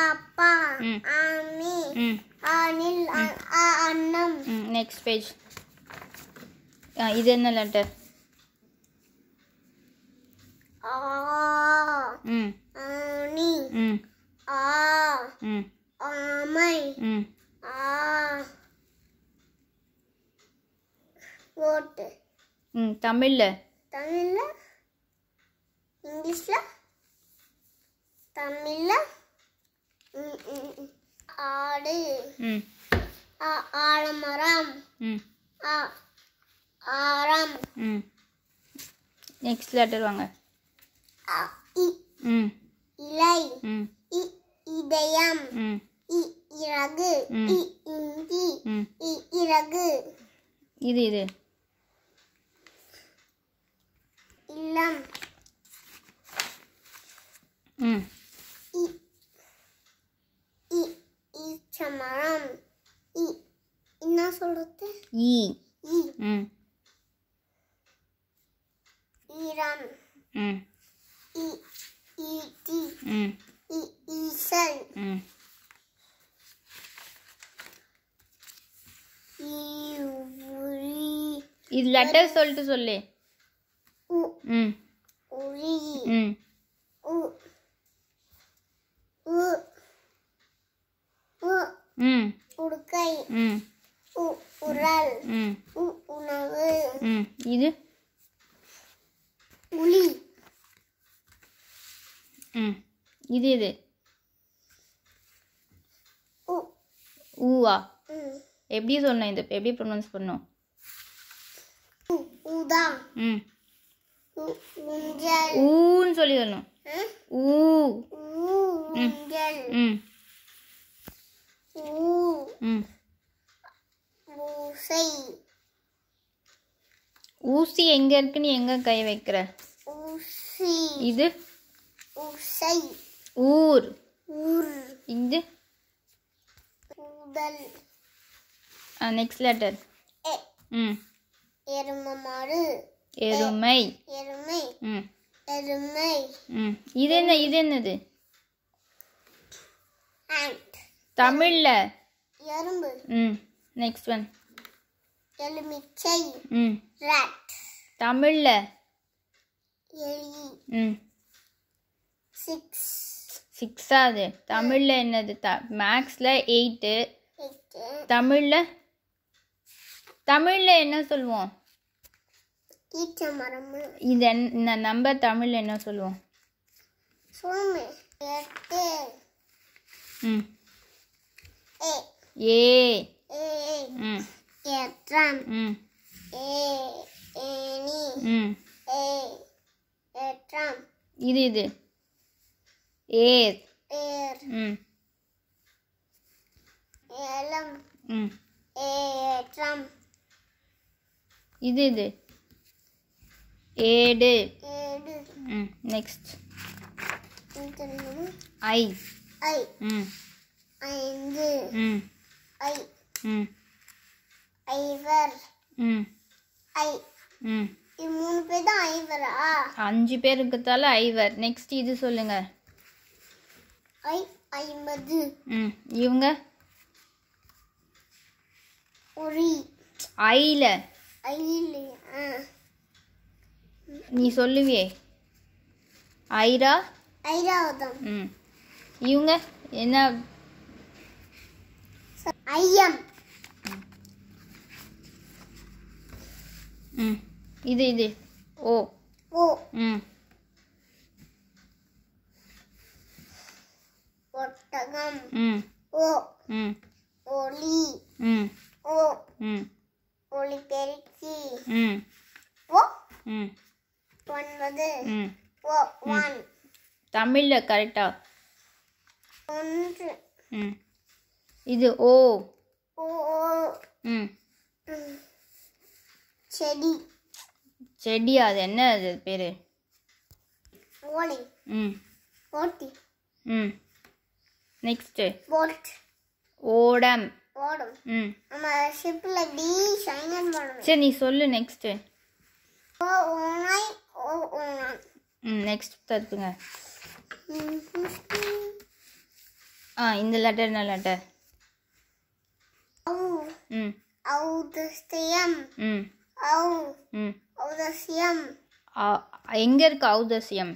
அப்பா அம்மி அனில் அண்ணம் நெக்ஸ்ட் பேஜ் இது என்ன லெட்டர் தமிழ்ல தமிழ்ல இங்கிலீஷ்ல தமிழ்ல ஆடு ஆலமரம் ஆரம் நெக்ஸ்ட் லெட்டர் வாங்க இலை இதயம் இறகு இஞ்சி இறகு இது இது இல்லம் ம் ஈரம் ம் ஈட்டி இது லெட்டர் சொல்லிட்டு சொல்லு ம் உரி ம் உ உ உ உடுக்கை ம் உ ம் உணவு இது புலி ம் இது இது ஊவா எப்படி சொல்லணும் இது எப்படி ப்ரொனவுன்ஸ் பண்ணும் ம் ஊன்னு சொல்லி சொல்லணும் ஊ ம் ஊ ம் ஊசி எங்கே இருக்குன்னு எங்கே கை வைக்கிற இது உசை ஊர் ஊர் இது உடல் நெக்ஸ்ட் லெட்டர் ஏ ம் எருமை மாடு எருமை எருமை ம் எருமை ம் இது என்ன இது என்னது தமிழ்ல எறும்பு ம் நெக்ஸ்ட் ஒன் எலுமிச்சை ம் ரேட் தமிழ்ல எலி ம் சிக்ஸ் சிக்ஸா தமிழில் என்னது த மேக்ஸில் எயிட்டு தமிழில் தமிழில் என்ன சொல்லுவோம் இது இந்த நம்பர் தமிழில் என்ன சொல்லுவோம் ம் ஏ ம் ம் ம் ட்ரம் இது இது ஏர் ஏர் ம் ஏலம் ம் ஏற்றம் இது இது ஏடு ஏடு ம் நெக்ஸ்ட் ஐ ஐ ம் ஐந்து ம் ஐ ம் ஐவர் ம் ஐ ம் மூணு பேர் தான் ஐவரா அஞ்சு பேர் இருக்கிறதால ஐவர் நெக்ஸ்ட் இது சொல்லுங்க ஐ ஐம்பது ம் இவங்க ஒரு ஐல ஐல நீ சொல்லுவியே ஐரா ஐராவதம் ம் இவங்க என்ன ஐயம் ம் இது இது ஓ ஓ ம் ஒட்டகம் ம் ஓ ம் ஒளி ம் ஓ ம் ஒளி பெருக்கி ம் ஓ ம் ஒன்பது ம் ஓ ஒன் தமிழில் கரெக்டா ஒன்று ம் இது ஓ ஓ ம் செடி செடி அது என்ன அது பேர் ஓலை ம் ஓட்டி ம் நெக்ஸ்ட் போல்ட் ஓடம் ஓடம் ம் நம்ம ஷிப்ல டி ஷைனர் பண்ணணும் சரி நீ சொல்லு நெக்ஸ்ட் ஓ ஓனை ஓ ஓனாய் ம் நெக்ஸ்ட் தருங்க ஆ இந்த லெட்டர் என்ன லெட்டர் ஓ ம் அவு ம் ஓ ம் ஔதசியம் எங்கே இருக்குது ஔதசியம்